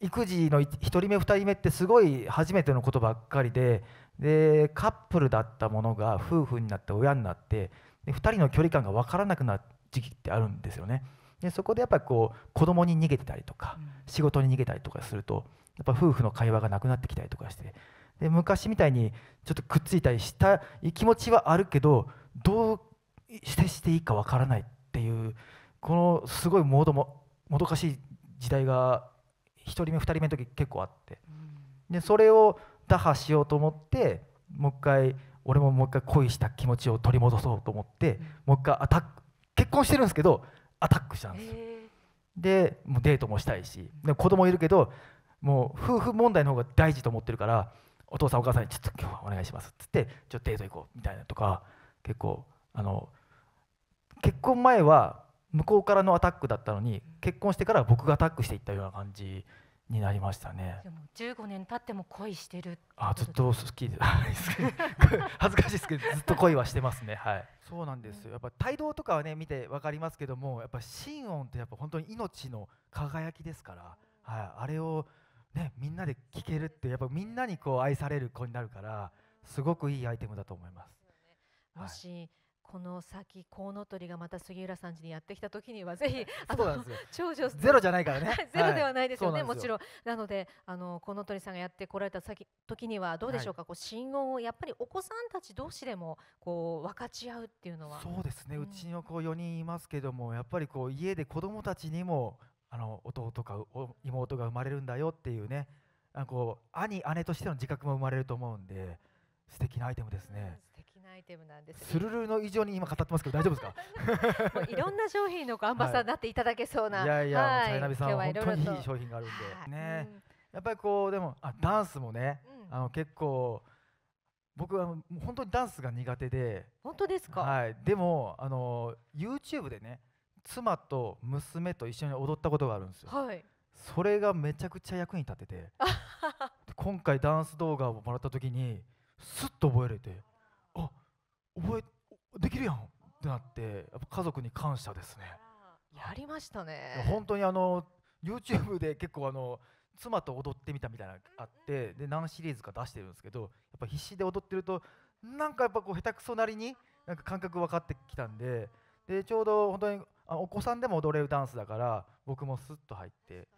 育児の1人目2人目ってすごい初めてのことばっかりででカップルだったものが夫婦になって親になってで2人の距離感が分からなくなる時期ってあるんですよね。でそこでやっぱり子供に逃げてたりとか仕事に逃げたりとかするとやっぱ夫婦の会話がなくなってきたりとかしてで昔みたいにちょっとくっついたりした気持ちはあるけどどうしてしていいかわからないっていうこのすごいもどももどかしい時代が1人目2人目の時結構あって、でそれを打破しようと思ってもう一回俺ももう一回恋した気持ちを取り戻そうと思って、もう一回アタック結婚してるんですけどアタックしたんですよ。でもうデートもしたいしでも子供いるけどもう夫婦問題の方が大事と思ってるからお父さんお母さんにちょっと今日はお願いしますっつってちょっとデート行こうみたいなとか結構あの結婚前は向こうからのアタックだったのに結婚してから僕がアタックしていったような感じになりましたね。でも15年経っても恋してるあずっと好きで恥ずかしいですけどずっと恋はしてますねはいそうなんですよやっぱ態度とかはね見て分かりますけどもやっぱ心音ってやっぱ本当に命の輝きですから、はい、あれをねみんなで聞けるってやっぱみんなにこう愛される子になるからすごくいいアイテムだと思います。もし、はいこの先コウノトリがまた杉浦さん家にやってきた時にはぜひあの長女ゼロじゃないからね ゼロではないですよね、はい、よもちろんなのであのコウノトリさんがやってこられた先時にはどうでしょうか、はい、こう信号をやっぱりお子さんたち同士でもこう分かち合うっていうのはそうですね、うん、うちの子4人いますけどもやっぱりこう家で子供たちにもあの弟か妹が生まれるんだよっていうねあこう兄姉としての自覚も生まれると思うんで素敵なアイテムですね。イテムなんですスルルの以上に今語ってますけど大丈夫ですか いろんな商品のアンバサダーになっていただけそうな、はい、いやいや、はい、今日はいろいろいい商品があるんで、ね、うん、やっぱりこうでもあダンスもね、うん、あの結構僕は本当にダンスが苦手で本当ですか、はい、でもあの YouTube でね妻と娘と一緒に踊ったことがあるんですよ、はい、それがめちゃくちゃ役に立てて 今回ダンス動画をもらった時にすっと覚えれて覚えできるやんってなってやっぱ家族に感謝ですねやりましたね本当にあの YouTube で結構あの妻と踊ってみたみたいなのあってで何シリーズか出してるんですけどやっぱ必死で踊ってるとなんかやっぱこう下手くそなりになんか感覚分かってきたんででちょうど本当にあお子さんでも踊れるダンスだから僕もスッと入って